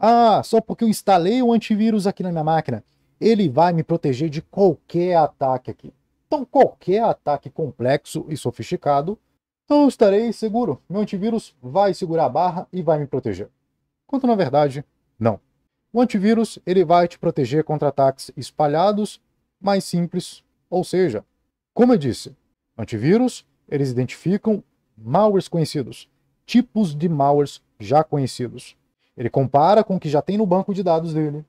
Ah, só porque eu instalei o um antivírus aqui na minha máquina, ele vai me proteger de qualquer ataque aqui. Então, qualquer ataque complexo e sofisticado, eu estarei seguro. Meu antivírus vai segurar a barra e vai me proteger. Quanto na verdade, não. O antivírus ele vai te proteger contra ataques espalhados, mais simples, ou seja, como eu disse, antivírus eles identificam malwares conhecidos, tipos de malwares já conhecidos. Ele compara com o que já tem no banco de dados dele,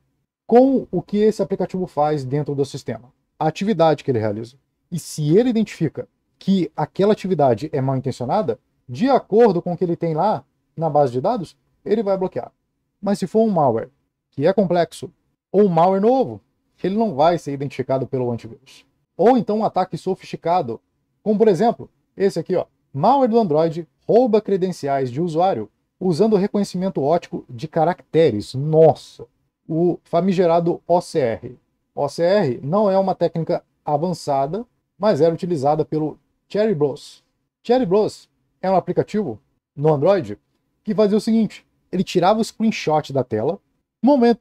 com o que esse aplicativo faz dentro do sistema, a atividade que ele realiza. E se ele identifica que aquela atividade é mal intencionada, de acordo com o que ele tem lá na base de dados, ele vai bloquear. Mas se for um malware que é complexo ou um malware novo, ele não vai ser identificado pelo antivírus. Ou então um ataque sofisticado, como por exemplo, esse aqui, ó, malware do Android rouba credenciais de usuário usando o reconhecimento ótico de caracteres. Nossa! O famigerado OCR. OCR não é uma técnica avançada, mas era utilizada pelo Cherry Bros. Cherry Bros é um aplicativo no Android que fazia o seguinte: ele tirava o screenshot da tela.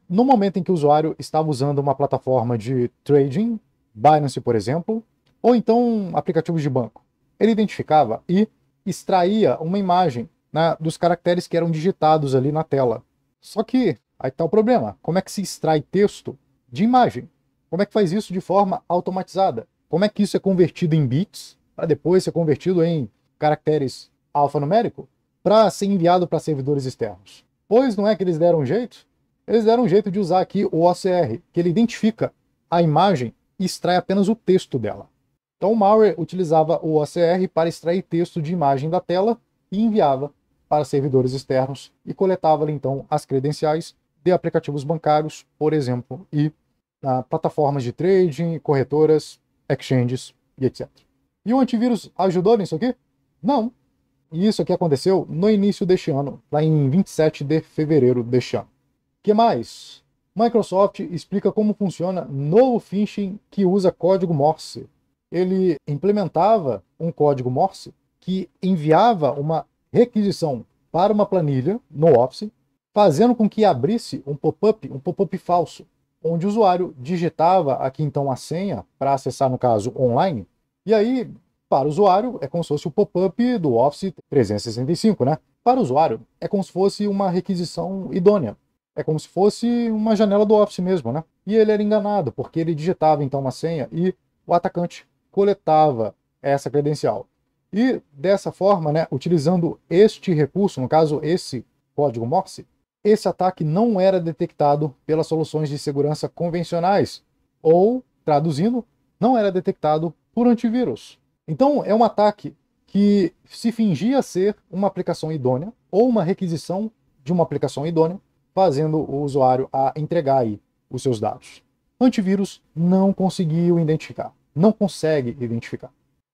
No momento em que o usuário estava usando uma plataforma de trading, Binance, por exemplo, ou então aplicativos de banco, ele identificava e extraía uma imagem na, dos caracteres que eram digitados ali na tela. Só que aí está o problema. Como é que se extrai texto de imagem? Como é que faz isso de forma automatizada? Como é que isso é convertido em bits para depois ser convertido em caracteres alfanumérico para ser enviado para servidores externos? Pois não é que eles deram um jeito? Eles deram um jeito de usar aqui o OCR, que ele identifica a imagem e extrai apenas o texto dela. Então o malware utilizava o OCR para extrair texto de imagem da tela e enviava para servidores externos e coletava-lhe então as credenciais de aplicativos bancários, por exemplo, e ah, plataformas de trading, corretoras, exchanges e etc. E o antivírus ajudou nisso aqui? Não. E isso aqui aconteceu no início deste ano, lá em 27 de fevereiro deste ano. que mais? Microsoft explica como funciona novo phishing que usa código Morse. Ele implementava um código Morse que enviava uma requisição para uma planilha no Office, fazendo com que abrisse um pop-up, um pop-up falso, onde o usuário digitava aqui então a senha para acessar, no caso, online, e aí, para o usuário, é como se fosse o pop-up do Office 365, né? Para o usuário, é como se fosse uma requisição idônea. É como se fosse uma janela do Office mesmo, né? E ele era enganado, porque ele digitava então uma senha e o atacante coletava essa credencial. E dessa forma, né, utilizando este recurso, no caso esse código Morse, esse ataque não era detectado pelas soluções de segurança convencionais, ou, traduzindo, não era detectado por antivírus. Então, é um ataque que se fingia ser uma aplicação idônea ou uma requisição de uma aplicação idônea, fazendo o usuário a entregar aí os seus dados. Antivírus não conseguiu identificar, não consegue identificar.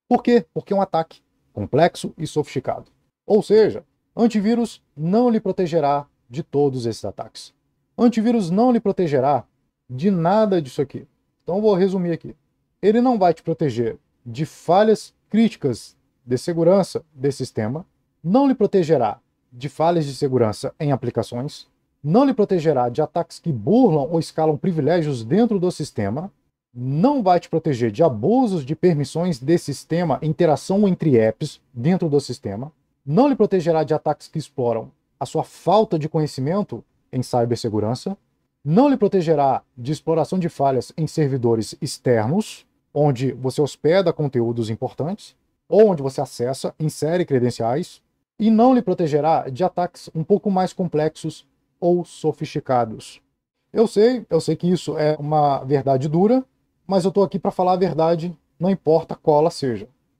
Por quê? Porque é um ataque complexo e sofisticado. Ou seja, antivírus não lhe protegerá de todos esses ataques. Antivírus não lhe protegerá de nada disso aqui. Então vou resumir aqui. Ele não vai te proteger de falhas críticas de segurança desse sistema, não lhe protegerá de falhas de segurança em aplicações, não lhe protegerá de ataques que burlam ou escalam privilégios dentro do sistema, não vai te proteger de abusos de permissões desse sistema, interação entre apps dentro do sistema, não lhe protegerá de ataques que exploram a sua falta de conhecimento em cibersegurança, não lhe protegerá de exploração de falhas em servidores externos, onde você hospeda conteúdos importantes, ou onde você acessa, insere credenciais, e não lhe protegerá de ataques um pouco mais complexos ou sofisticados. Eu sei, eu sei que isso é uma verdade dura, mas eu estou aqui para falar a verdade, não importa qual ela seja.